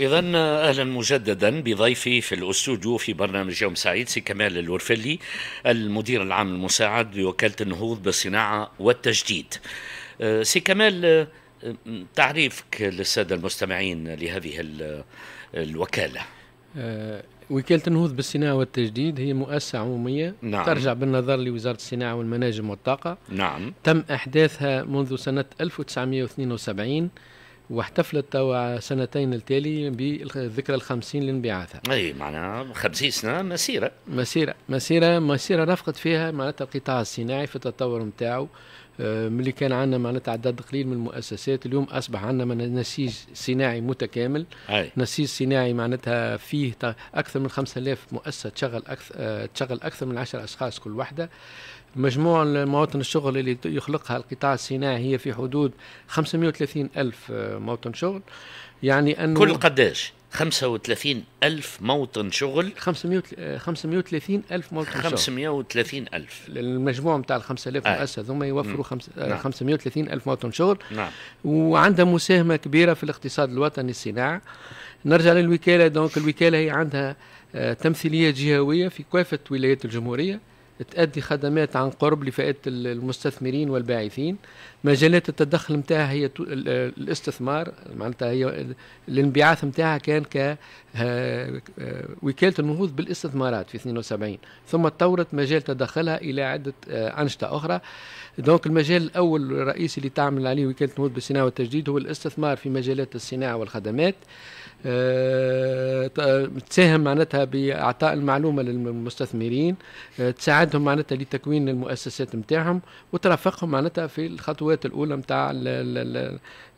إذا أهلا مجددا بضيفي في الأستوديو في برنامج يوم سعيد سي كمال الورفلي المدير العام المساعد لوكالة النهوض بالصناعة والتجديد. أه، سي كمال أه، تعريفك للسادة المستمعين لهذه الوكالة. أه، وكالة النهوض بالصناعة والتجديد هي مؤسسة عمومية نعم. ترجع بالنظر لوزارة الصناعة والمناجم والطاقة نعم. تم أحداثها منذ سنة 1972 واحتفلت توا سنتين التالي بالذكرى الخمسين لانبعاثها. اي معناها 50 سنه مسيره. مسيره مسيره مسيره رافقت فيها معناتها القطاع الصناعي في التطور نتاعو آه، ملي كان عندنا معناتها عدد قليل من المؤسسات اليوم اصبح عندنا نسيج صناعي متكامل أي. نسيج صناعي معناتها فيه اكثر من 5000 مؤسسه تشغل اكثر آه، تشغل اكثر من 10 اشخاص كل واحده مجموع مواطن الشغل اللي يخلقها القطاع الصناعي هي في حدود 530 ألف مواطن شغل يعني أنه كل قداش 35 ألف موطن شغل 500 530 آه، ألف موطن 530 شغل 530 ألف المجموع نتاع ال 5000 آه. مؤسسة ثم يوفروا آه، نعم. 530 ألف موطن شغل نعم. وعندها مساهمة كبيرة في الاقتصاد الوطني الصناعي نرجع للوكالة دونك الوكالة هي عندها آه، تمثيلية جهوية في كافة ولايات الجمهورية تأدي خدمات عن قرب لفئات المستثمرين والباعثين مجالات التدخل متاعها هي الاستثمار معناتها هي الانبعاث متاعها كان ك آه، آه، وكالة النهوض بالاستثمارات في 72 ثم تطورت مجال تدخلها إلى عدة آه، أنشطة أخرى دونك المجال الأول الرئيسي اللي تعمل عليه وكالة النهوض بالصناعة والتجديد هو الاستثمار في مجالات الصناعة والخدمات تساهم معناتها باعطاء المعلومه للمستثمرين آه، تساعدهم معناتها لتكوين المؤسسات نتاعهم وترافقهم معناتها في الخطوات الاولى نتاع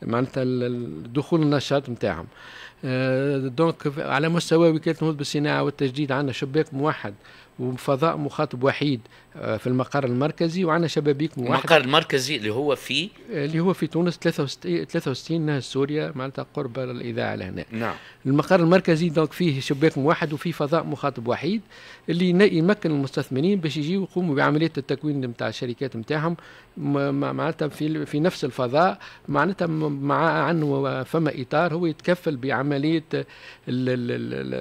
معناتها دخول النشاط نتاعهم آه، دونك على مستوى وكاله النهوض بالصناعه والتجديد عندنا شباك موحد وفضاء مخاطب وحيد آه، في المقر المركزي وعندنا شبابيك موحده المقر المركزي اللي هو في آه، اللي هو في تونس 63 63 سوريا معناتها قرب الاذاعه لهنا نعم المقر المركزي دونك فيه شباك موحد وفيه فضاء مخاطب وحيد اللي يمكن المستثمرين باش يجيو يقوموا بعمليه التكوين نتاع الشركات نتاعهم معناتها في في نفس الفضاء معناتها مع عنه فما اطار هو يتكفل بعمليه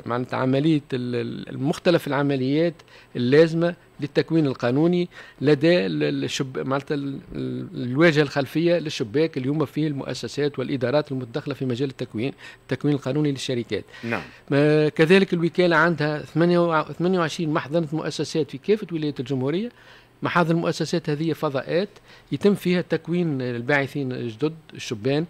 معناتها عمليه مختلف العمليات اللازمه للتكوين القانوني لدى الشب... معناتها الواجهه الخلفيه للشباك اللي هما فيه المؤسسات والادارات المتدخله في مجال التكوين، التكوين القانوني للشركات. نعم. كذلك الوكاله عندها 28 محضنه مؤسسات في كافه ولايات الجمهوريه محاضر المؤسسات هذه فضاءات يتم فيها تكوين الباعثين الجدد الشبان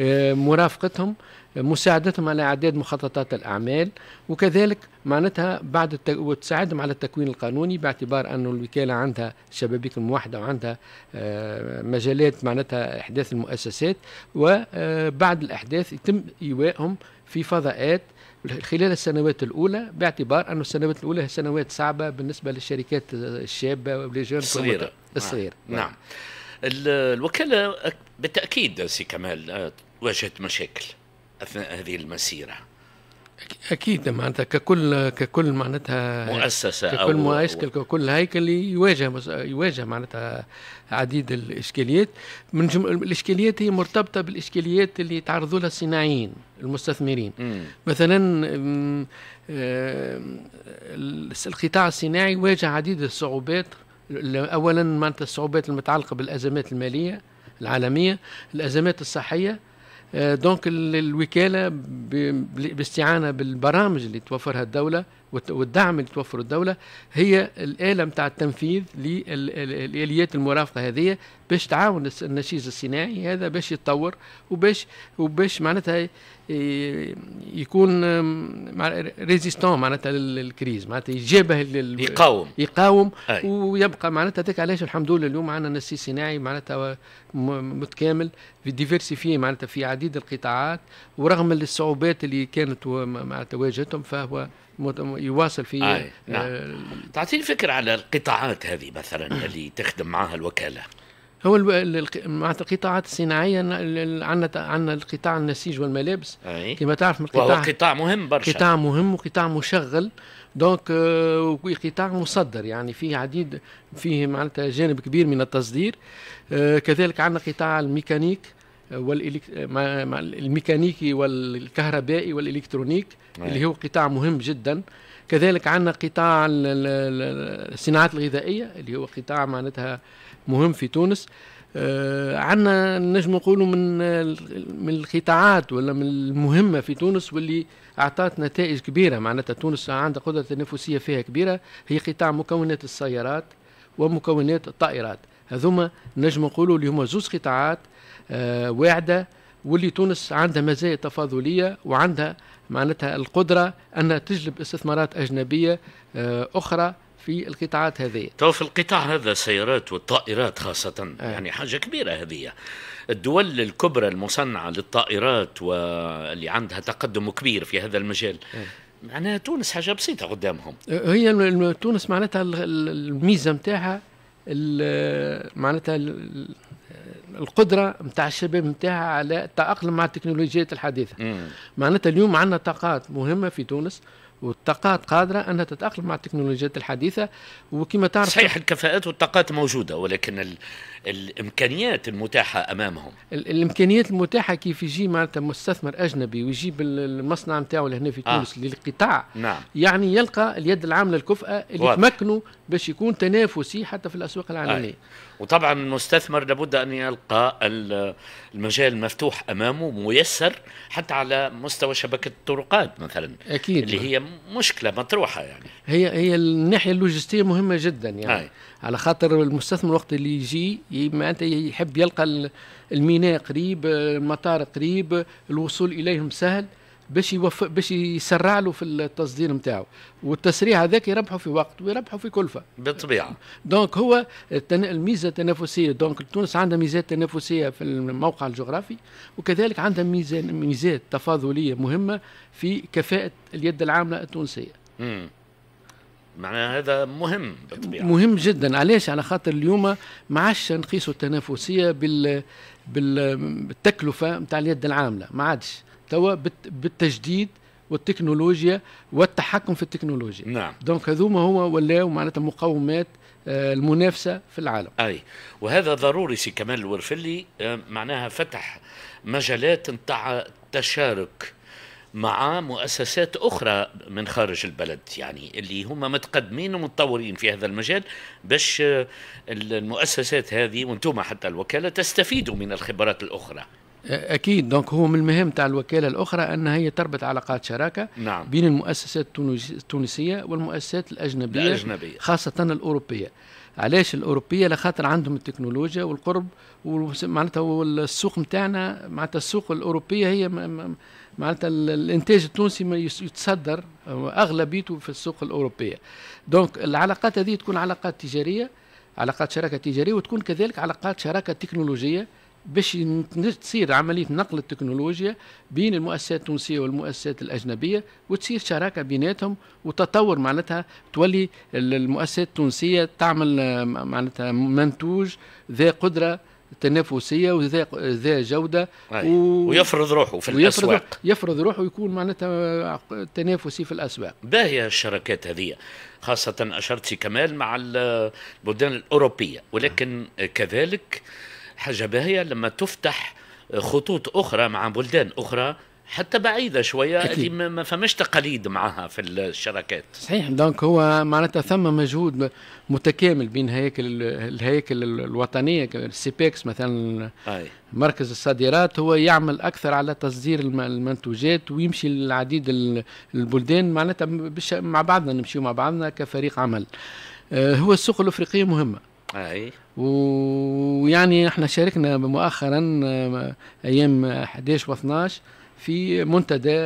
آه، مرافقتهم مساعدتهم على اعداد مخططات الاعمال وكذلك معناتها بعد التك... وتساعدهم على التكوين القانوني باعتبار انه الوكاله عندها شبابيك موحده وعندها آه، مجالات معناتها احداث المؤسسات وبعد آه، الاحداث يتم ايوائهم في فضاءات خلال السنوات الاولى باعتبار انه السنوات الاولى هي سنوات صعبه بالنسبه للشركات الشابه وليجون الصغيره الصغيره نعم, نعم. الوكاله بالتاكيد سي كمال آه، واجهت مشاكل اثناء هذه المسيره اكيد معناتها ككل ككل معناتها مؤسسه ككل مؤسسه ككل هيكل يواجه يواجه معناتها عديد الاشكاليات من جم... الاشكاليات هي مرتبطه بالاشكاليات اللي يتعرضوا لها الصناعيين المستثمرين مم. مثلا القطاع الصناعي واجه عديد الصعوبات اولا معناتها الصعوبات المتعلقه بالازمات الماليه العالميه الازمات الصحيه آه، دونك الوكاله باستعانه بالبرامج اللي توفرها الدوله والدعم اللي توفره الدوله هي الاله بتاع التنفيذ لاليات المرافقه هذه باش تعاون النشيز الصناعي هذا باش يتطور وباش وباش معناتها يكون ريزيستون معناتها للكريز معناتها يجابه يقاوم يقاوم أي. ويبقى معناتها هذاك علاش الحمد لله اليوم عندنا نسيج صناعي معناتها متكامل ديفيرسيفي معناتها في عديد القطاعات ورغم الصعوبات اللي كانت معناتها واجهتهم فهو يواصل في آه. نعم. آه تعطيني فكره على القطاعات هذه مثلا نعم. اللي تخدم معها الوكاله هو معناتها القطاعات الصناعيه عندنا عندنا القطاع النسيج والملابس أي. كما تعرف من القطاع وهو قطاع مهم برشا قطاع مهم وقطاع مشغل دونك آه، قطاع مصدر يعني فيه عديد فيه معناتها جانب كبير من التصدير آه، كذلك عندنا قطاع الميكانيك الميكانيكي والكهربائي والإلكترونيك نعم. اللي هو قطاع مهم جدا كذلك عندنا قطاع الصناعات الغذائية اللي هو قطاع معناتها مهم في تونس آه، عندنا نجم نقولوا من من القطاعات ولا من المهمه في تونس واللي اعطت نتائج كبيره معناتها تونس عندها قدره تنافسيه فيها كبيره هي قطاع مكونات السيارات ومكونات الطائرات هذوما نجم نقولوا اللي هما زوج قطاعات آه، واعدة واللي تونس عندها مزايا تفاضلية وعندها معناتها القدرة أنها تجلب استثمارات أجنبية آه، أخرى في القطاعات هذه تو في القطاع هذا السيارات والطائرات خاصة آه. يعني حاجة كبيرة هذه الدول الكبرى المصنعة للطائرات واللي عندها تقدم كبير في هذا المجال آه. معناها تونس حاجة بسيطة قدامهم آه، هي تونس معناتها الميزة نتاعها معناتها القدره نتاع الشباب نتاعها على التاقلم مع التكنولوجيات الحديثه معناتها اليوم عندنا طاقات مهمه في تونس والطاقات قادرة أنها تتأقلم مع التكنولوجيات الحديثة وكما تعرف صحيح الكفاءات والطاقات موجودة ولكن ال... الإمكانيات المتاحة أمامهم ال... الإمكانيات المتاحة كيف يجي معناتها مستثمر أجنبي ويجيب المصنع نتاعو لهنا في آه. تونس آه. للقطاع نعم. يعني يلقى اليد العاملة الكفأة اللي تمكنه باش يكون تنافسي حتى في الأسواق العالمية آه. وطبعا المستثمر لابد ان يلقى المجال مفتوح امامه ميسر حتى على مستوى شبكه الطرقات مثلا اكيد اللي هي مشكله مطروحه يعني هي هي الناحيه اللوجستيه مهمه جدا يعني هاي. على خاطر المستثمر وقت اللي يجي معناتها يحب يلقى الميناء قريب المطار قريب الوصول اليهم سهل باش يوفق باش يسرع له في التصدير نتاعو والتسريع هذاك يربحوا في وقت ويربحوا في كلفه بالطبيعه دونك هو الميزه التنافسيه دونك تونس عندها ميزات تنافسيه في الموقع الجغرافي وكذلك عندها ميزات تفاضليه مهمه في كفاءه اليد العامله التونسيه امم معناها هذا مهم بالطبيعه مهم جدا علاش على خاطر اليوم ما عادش نقيسوا التنافسيه بال بالتكلفه نتاع اليد العامله ما عادش المحتوى بالتجديد والتكنولوجيا والتحكم في التكنولوجيا نعم دونك هذوما هو ولاو معناتها مقومات آه، المنافسة في العالم أي وهذا ضروري سي كمال الورفلي آه، معناها فتح مجالات نتاع تشارك مع مؤسسات أخرى من خارج البلد يعني اللي هما متقدمين ومتطورين في هذا المجال باش آه، المؤسسات هذه وانتم حتى الوكالة تستفيدوا من الخبرات الأخرى اكيد دونك هو من المهام تاع الوكاله الاخرى انها هي تربط علاقات شراكه نعم. بين المؤسسات التونسيه والمؤسسات الاجنبيه, الأجنبية. خاصه الاوروبيه علاش الاوروبيه لخاطر عندهم التكنولوجيا والقرب ومعناتها السوق نتاعنا معناتها السوق الاوروبيه هي معناتها الانتاج التونسي يتصدر اغلبيته في السوق الاوروبيه دونك العلاقات هذه تكون علاقات تجاريه علاقات شراكه تجاريه وتكون كذلك علاقات شراكه تكنولوجيه باش تصير عمليه نقل التكنولوجيا بين المؤسسات التونسيه والمؤسسات الاجنبيه وتصير شراكه بيناتهم وتطور معناتها تولي المؤسسات التونسيه تعمل معناتها منتوج ذا قدره تنافسيه وذا ذا جوده و... ويفرض روحه في ويفرض الاسواق يفرض روحه ويكون معناتها تنافسي في الاسواق باهيه الشراكات هذه خاصه اشرت كمال مع البلدان الاوروبيه ولكن كذلك حاجه باهيه لما تفتح خطوط اخرى مع بلدان اخرى حتى بعيدة شوية أكيد. اللي ما فماش تقاليد معها في الشراكات صحيح دونك هو معناتها ثم مجهود متكامل بين هياكل الهياكل الوطنية سيبيكس مثلا أي. مركز الصادرات هو يعمل أكثر على تصدير المنتوجات ويمشي للعديد البلدان معناتها مع بعضنا نمشي مع بعضنا كفريق عمل آه، هو السوق الأفريقية مهمة اي ويعني احنا شاركنا مؤخرا آه، ايام 11 و 12 في منتدى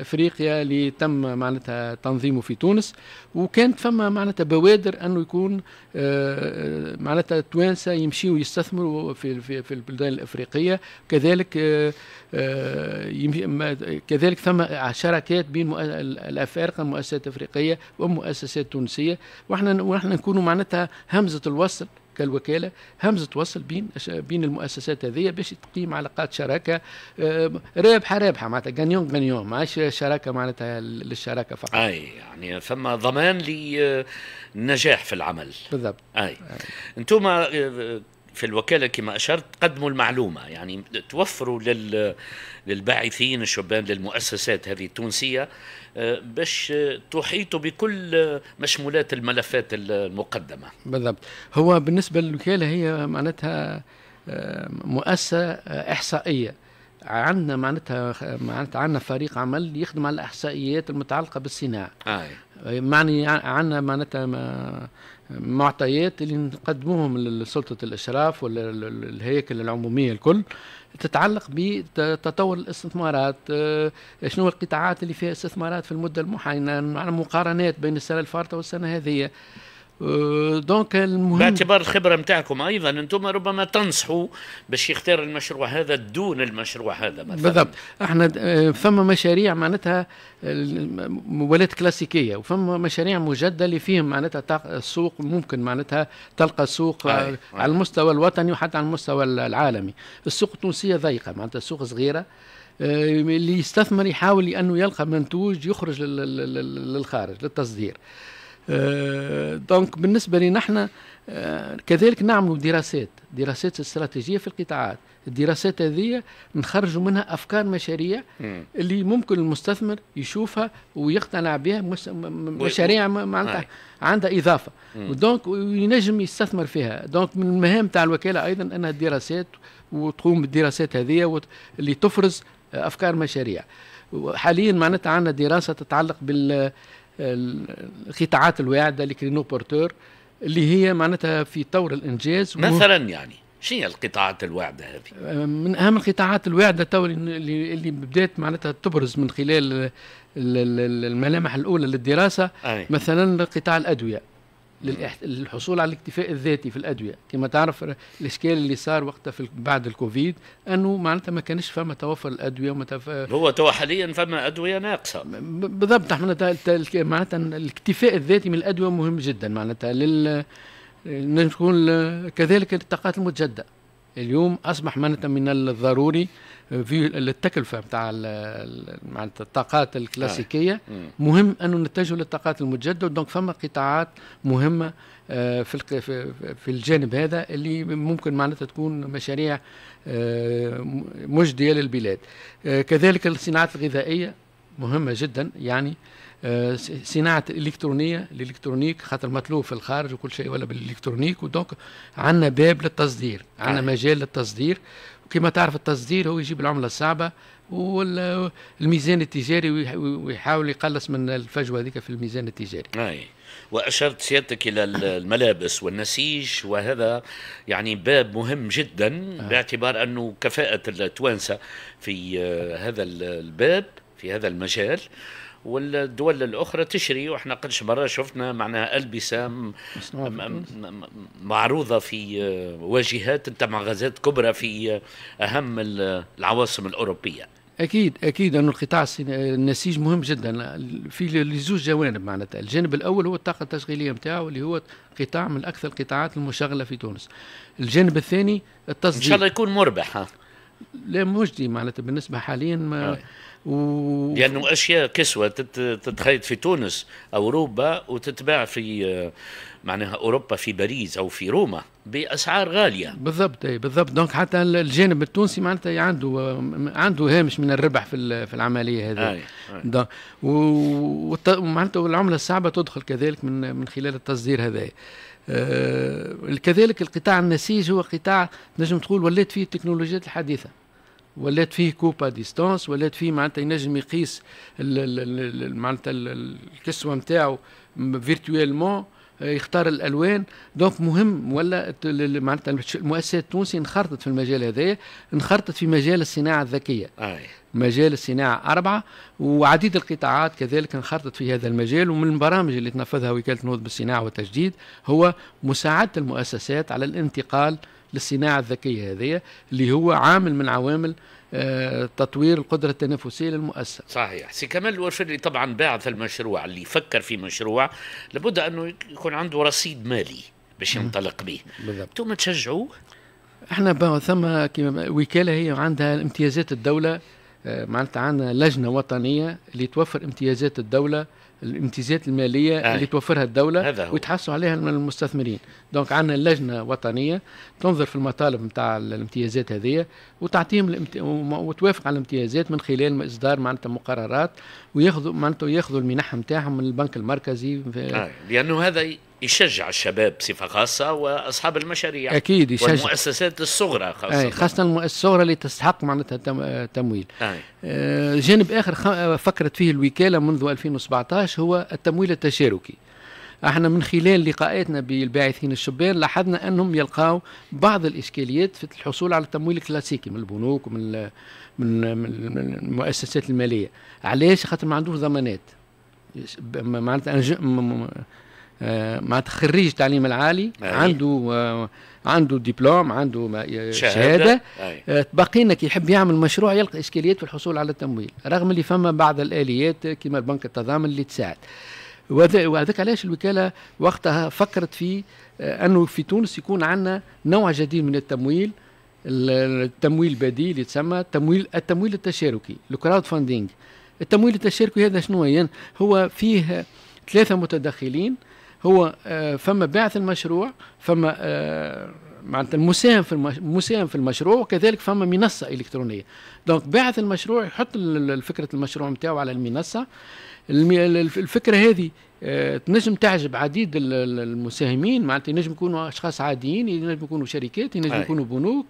افريقيا اللي تم معناتها تنظيمه في تونس وكانت فما معناتها بوادر انه يكون آه، آه، معناتها التوانسه يمشيوا يستثمروا في في, في البلدان الافريقيه كذلك آه، كذلك ثم شراكات بين الافارقه مؤسسات افريقيه ومؤسسات تونسيه واحنا واحنا نكونوا معناتها همزه الوصل كالوكاله همزه توصل بين بين المؤسسات هذه باش تقيم علاقات شراكه آه، رابحه رابحه معناتها غانيون غانيون ماهيش شراكه معناتها للشراكه فقط. اي يعني فما ضمان للنجاح في العمل. بالضبط. اي. أي. انتم آه، في الوكاله كما اشرت تقدموا المعلومه يعني توفروا لل للباعثين الشبان للمؤسسات هذه التونسيه باش تحيطوا بكل مشمولات الملفات المقدمه. بالضبط هو بالنسبه للوكاله هي معناتها آه، مؤسسه احصائيه عندنا معناتها معناتها عندنا فريق عمل يخدم على الاحصائيات المتعلقه بالصناعه. آه. معني عندنا معناتها آه، معطيات اللي نقدموهم لسلطة الإشراف ولا الهيكل العمومية الكل تتعلق بتطور الاستثمارات آه، شنو القطاعات اللي فيها استثمارات في المدة المحاينة مقارنات بين السنة الفارطة والسنة هذه دونك euh, المهم باعتبار الخبره نتاعكم ايضا انتم ربما تنصحوا باش يختار المشروع هذا دون المشروع هذا مثلا بالضبط احنا آه، فما مشاريع معناتها آه، موبايلات كلاسيكيه وفما مشاريع مجدده اللي فيهم معناتها السوق ممكن معناتها تلقى سوق آه. على المستوى الوطني وحتى على المستوى العالمي السوق التونسيه ضيقه معناتها السوق صغيره آه، اللي يستثمر يحاول انه يلقى منتوج يخرج للخارج للتصدير آه، دونك بالنسبه لنا احنا آه، كذلك نعملوا دراسات دراسات استراتيجيه في القطاعات الدراسات هذه نخرجوا منها افكار مشاريع اللي ممكن المستثمر يشوفها ويقتنع بها مشاريع معناتها عندها اضافه دونك وينجم يستثمر فيها دونك من المهام تاع الوكاله ايضا انها الدراسات وتقوم بالدراسات هذه اللي تفرز آه، افكار مشاريع حاليا معناتها عندنا دراسه تتعلق بال القطاعات الواعده لكرينو بورتور اللي هي معناتها في طور الانجاز مثلا يعني شنو هي القطاعات الواعده هذه؟ من اهم القطاعات الواعده تو اللي, اللي بدات معناتها تبرز من خلال الملامح الاولى للدراسه أي. مثلا قطاع الادويه للحصول على الاكتفاء الذاتي في الادويه كما تعرف الاشكال اللي صار وقتها في بعد الكوفيد انه معناتها ما كانش فما توفر الادويه وما تف... هو تو حاليا فما ادويه ناقصه بالضبط معناتها معناتها الاكتفاء الذاتي من الادويه مهم جدا معناتها لل نكون كذلك الطاقات المتجدده اليوم اصبح معناتها من الضروري في التكلفه بتاع معناتها الطاقات الكلاسيكيه آه. مهم انه نتجهوا للطاقات المتجدده دونك فما قطاعات مهمه آه، في في الجانب هذا اللي ممكن معناتها تكون مشاريع آه، مجديه للبلاد كذلك الصناعات الغذائيه مهمه جدا يعني صناعه الالكترونيه الالكترونيك خاطر مطلوب في الخارج وكل شيء ولا بالالكترونيك ودونك عندنا باب للتصدير عندنا مجال للتصدير كما تعرف التصدير هو يجيب العمله الصعبه والميزان التجاري ويحاول يقلص من الفجوه هذيك في الميزان التجاري. أي. واشرت سيادتك الى الملابس والنسيج وهذا يعني باب مهم جدا آه. باعتبار انه كفاءه التوانسه في آه، هذا الباب في هذا المجال والدول الاخرى تشري واحنا قدش برا شفنا معناها البسه معروضه في آه، واجهات انت مغازات كبرى في آه، اهم العواصم الاوروبيه اكيد اكيد ان القطاع النسيج مهم جدا في لزوج جوانب معناتها الجانب الاول هو الطاقه التشغيليه نتاعو اللي هو قطاع من اكثر القطاعات المشغله في تونس الجانب الثاني التصدير ان شاء الله يكون مربح ها لا مجدي معناتها بالنسبه حاليا ما آه. و... لانه اشياء كسوه تتخيط في تونس او اوروبا وتتباع في آه، معناها اوروبا في باريس او في روما باسعار غاليه بالضبط اي بالضبط دونك حتى الجانب التونسي معناتها عنده آه، عنده هامش من الربح في في العمليه هذه أي. آه، أي. ومعناتها العمله الصعبه تدخل كذلك من من خلال التصدير هذا كذلك القطاع النسيج هو قطاع نجم تقول ولات فيه التكنولوجيات الحديثه ولات فيه كوبا ديستانس ولات فيه معناتها ينجم يقيس معناتها الكسوه نتاعو فيرتويلمون آه، يختار الالوان دونك مهم ولا معناتها المؤسسات التونسي انخرطت في المجال هذايا انخرطت في مجال الصناعه الذكيه أي. مجال الصناعة أربعة وعديد القطاعات كذلك انخرطت في هذا المجال ومن البرامج اللي تنفذها وكالة نوض بالصناعة والتجديد هو مساعدة المؤسسات على الانتقال للصناعه الذكيه هذه اللي هو عامل من عوامل آه، تطوير القدره التنافسيه للمؤسسه. صحيح، سي كمال الوفري طبعا باعث المشروع اللي يفكر في مشروع لابد انه يكون عنده رصيد مالي باش ينطلق به. بالضبط. انتم تشجعوه؟ احنا ثم وكاله هي عندها امتيازات الدوله آه، معناتها عندنا لجنه وطنيه اللي توفر امتيازات الدوله الامتيازات الماليه أي. اللي توفرها الدوله هذا ويتحصلوا عليها من المستثمرين دونك عندنا لجنه وطنيه تنظر في المطالب نتاع الامتيازات هذه وتعطيهم الامت... وتوافق على الامتيازات من خلال اصدار معناتها مقررات وياخذوا معناته ياخذوا المنحه نتاعهم من البنك المركزي آه لانه هذا يشجع الشباب بصفه خاصه واصحاب المشاريع اكيد يشجع والمؤسسات الصغرى خاصه أي خاصه المؤسسات الصغرى اللي تستحق معناتها تمويل آه. آه جانب اخر فكرت فيه الوكاله منذ 2017 هو التمويل التشاركي احنا من خلال لقاءاتنا بالباعثين الشبان لاحظنا انهم يلقاو بعض الاشكاليات في الحصول على التمويل الكلاسيكي من البنوك ومن من, من, المؤسسات الماليه علاش خاطر ما عندوش ضمانات معناتها آه، معناتها خريج التعليم العالي أيه. عنده آه، عنده دبلوم عنده آه، شهاده, تبقينا كي يحب يعمل مشروع يلقى اشكاليات في الحصول على التمويل رغم اللي فما بعض الاليات كما البنك التضامن اللي تساعد وهذاك علاش الوكاله وقتها فكرت في آه، انه في تونس يكون عندنا نوع جديد من التمويل التمويل البديل يتسمى التمويل التمويل التشاركي الكراود فاندينغ التمويل التشاركي هذا شنو يعني هو فيه ثلاثه متدخلين هو آه، فما باعث المشروع فما آه، معناتها المساهم في المساهم في المشروع وكذلك فما منصه الكترونيه دونك باعث المشروع يحط فكره المشروع نتاعو على المنصه الفكره هذه آه، تنجم تعجب عديد المساهمين معناتها ينجم يكونوا اشخاص عاديين ينجم يكونوا شركات ينجم يكونوا بنوك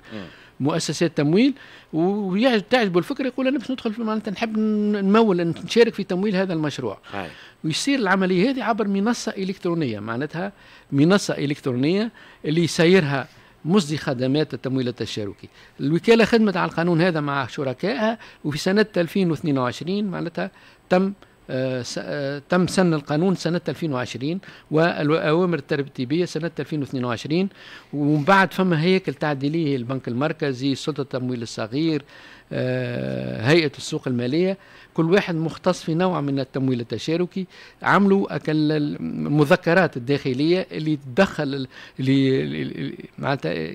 مؤسسات تمويل ويعجب الفكره يقول انا باش ندخل معناتها نحب نمول نشارك في تمويل هذا المشروع أي. ويصير العمليه هذه عبر منصه الكترونيه معناتها منصه الكترونيه اللي يسيرها مصدي خدمات التمويل التشاركي الوكاله خدمت على القانون هذا مع شركائها وفي سنه 2022 معناتها تم آه، تم سن القانون سنة 2020 والأوامر الترتيبية سنة 2022 ومن بعد فما هيك تعديلية البنك المركزي سلطة التمويل الصغير آه، هيئة السوق المالية كل واحد مختص في نوع من التمويل التشاركي عملوا أكل المذكرات الداخلية اللي تدخل اللي,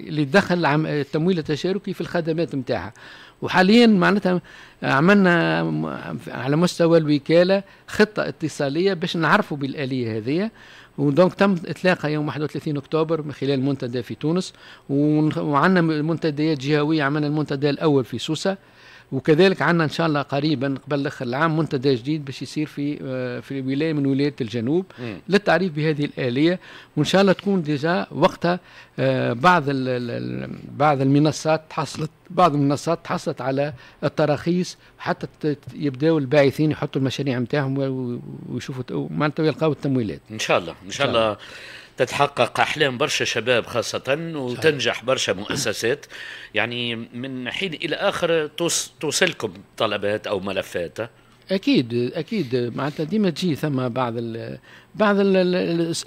اللي تدخل التمويل التشاركي في الخدمات نتاعها وحاليا معناتها عملنا على مستوى الوكاله خطه اتصاليه باش نعرفوا بالاليه هذه ودونك تم اطلاقها يوم 31 اكتوبر من خلال منتدى في تونس وعندنا منتديات جهويه عملنا المنتدى الاول في سوسه وكذلك عندنا ان شاء الله قريبا قبل اخر العام منتدى جديد باش يصير في آه، في ولايه من ولايات الجنوب م. للتعريف بهذه الاليه وان شاء الله تكون ديجا وقتها آه، بعض بعض المنصات تحصلت بعض المنصات تحصلت على التراخيص حتى يبداوا الباعثين يحطوا المشاريع نتاعهم ويشوفوا معناتها يلقاوا التمويلات ان شاء الله ان شاء الله تتحقق احلام برشا شباب خاصه وتنجح برشا مؤسسات يعني من حين الى اخر توصلكم طلبات او ملفات اكيد اكيد معناتها ديما تجي ثم بعض الـ بعض الـ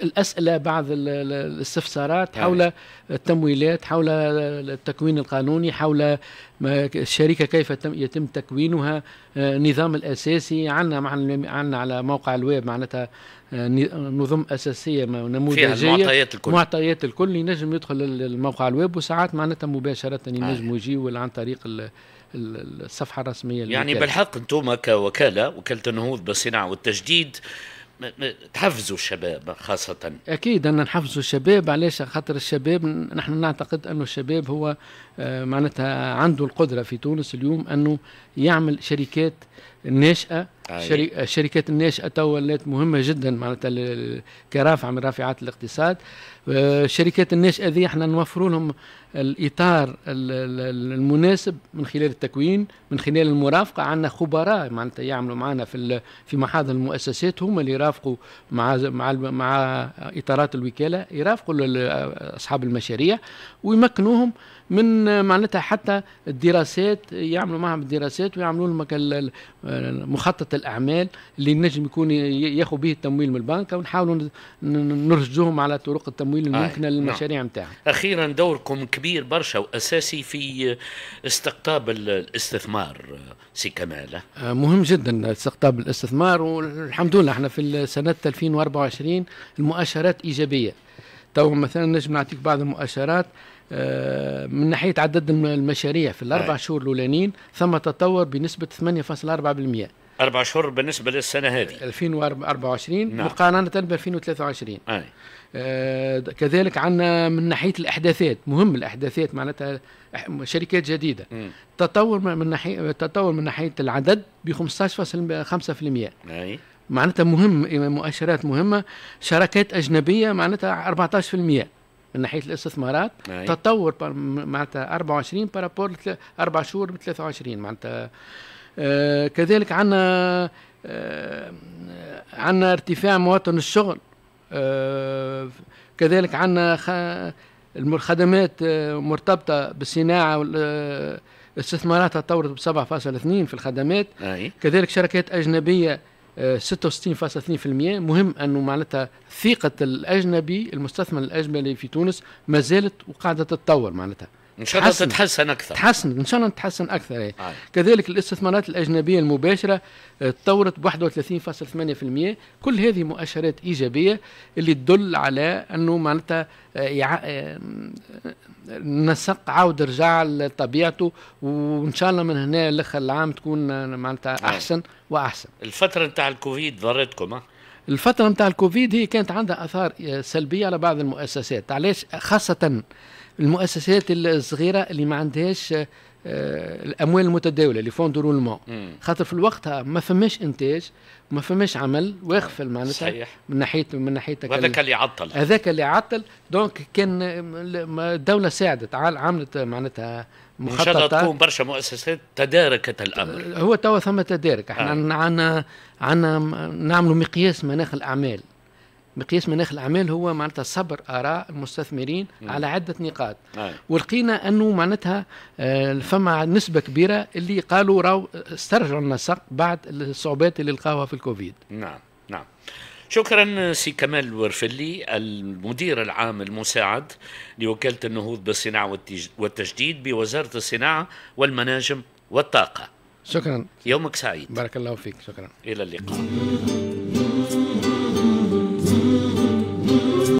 الاسئله بعض الاستفسارات نعم. حول التمويلات حول التكوين القانوني حول الشركه كيف يتم تكوينها النظام آه، الاساسي عندنا عندنا على موقع الويب معناتها آه، نظم اساسيه نموذجيه فيها المعطيات الكل معطيات الكل ينجم يدخل الموقع الويب وساعات معناتها مباشره ينجموا يجيو عن طريق الصفحه الرسميه يعني بالحق انتم كوكاله وكاله النهوض بالصناعه والتجديد تحفزوا الشباب خاصة أكيد أن نحفزوا الشباب علاش خاطر الشباب نحن نعتقد أنه الشباب هو آه، معناتها عنده القدرة في تونس اليوم أنه يعمل شركات الناشئه أيه. الشركات الناشئه تو ولات مهمه جدا معناتها كرافعه من رافعات الاقتصاد الشركات آه، الناشئه هذه احنا نوفروا لهم الاطار المناسب من خلال التكوين من خلال المرافقه عندنا خبراء معناتها يعملوا معنا في في محاضر المؤسسات هم اللي يرافقوا مع مع مع اطارات الوكاله يرافقوا اصحاب المشاريع ويمكنوهم من آه، معناتها حتى الدراسات يعملوا معهم الدراسات ويعملوا لهم مخطط الاعمال اللي نجم يكون ياخذ به التمويل من البنك ونحاولوا نرشدوهم على طرق التمويل آه، الممكنه آه. للمشاريع نتاعهم. اخيرا دوركم كبير برشا واساسي في استقطاب الاستثمار آه، سي كمال مهم جدا استقطاب الاستثمار والحمد لله احنا في سنه 2024 المؤشرات ايجابيه. تو مثلا نجم نعطيك بعض المؤشرات آه، من ناحيه عدد المشاريع في الاربع شهور الاولانيين ثم تطور بنسبه 8.4% أربع شهور بالنسبة للسنة هذه 2024 نعم. مقارنة ب 2023 أي. آه كذلك عندنا من ناحية الأحداثات مهم الأحداثات معناتها شركات جديدة تطور من ناحية تطور من ناحية العدد ب 15.5% أي. معناتها مهم مؤشرات مهمة شراكات أجنبية معناتها 14% من ناحيه الاستثمارات أي. تطور معناتها 24 بارابور اربع شهور ب 23 معناتها آه، كذلك عندنا آه، عندنا ارتفاع مواطن الشغل آه، كذلك عندنا الخدمات مرتبطه بالصناعه استثماراتها تطورت ب 7.2 في الخدمات أي. كذلك شركات اجنبيه 66.2% مهم انه معناتها ثقه الاجنبي المستثمر الاجنبي في تونس ما زالت وقاعده تتطور معناتها ان شاء الله تتحسن اكثر تحسن ان شاء الله تتحسن اكثر آه. كذلك الاستثمارات الاجنبيه المباشره آه، تطورت ب 31.8% كل هذه مؤشرات ايجابيه اللي تدل على انه معناتها آه، آه، نسق عاود رجع لطبيعته وان شاء الله من هنا لاخر العام تكون معناتها احسن واحسن الفتره نتاع الكوفيد ضرتكم الفترة نتاع الكوفيد هي كانت عندها آثار سلبية على بعض المؤسسات، علاش خاصة المؤسسات الصغيره اللي ما عندهاش آه، الاموال المتداوله لي فون دو خاطر في الوقت ما فماش انتاج ما فماش عمل واقف آه، معناتها صحيح من ناحيه من ناحيه هذاك اللي عطل هذاك اللي عطل دونك كان الدوله ساعدت عملت معناتها مخططه ان شاء الله تكون برشا مؤسسات تداركت الامر هو توا ثم تدارك احنا آه. عندنا عندنا نعملوا مقياس مناخ الاعمال مقياس مناخ الاعمال هو معناتها صبر اراء المستثمرين مم. على عده نقاط آه. ولقينا انه معناتها آه، فما نسبه كبيره اللي قالوا راو آه، استرجعوا النسق بعد الصعوبات اللي لقاوها في الكوفيد نعم نعم شكرا سي كمال الورفلي المدير العام المساعد لوكالة النهوض بالصناعة والتجديد بوزارة الصناعة والمناجم والطاقة شكرا يومك سعيد بارك الله فيك شكرا إلى اللقاء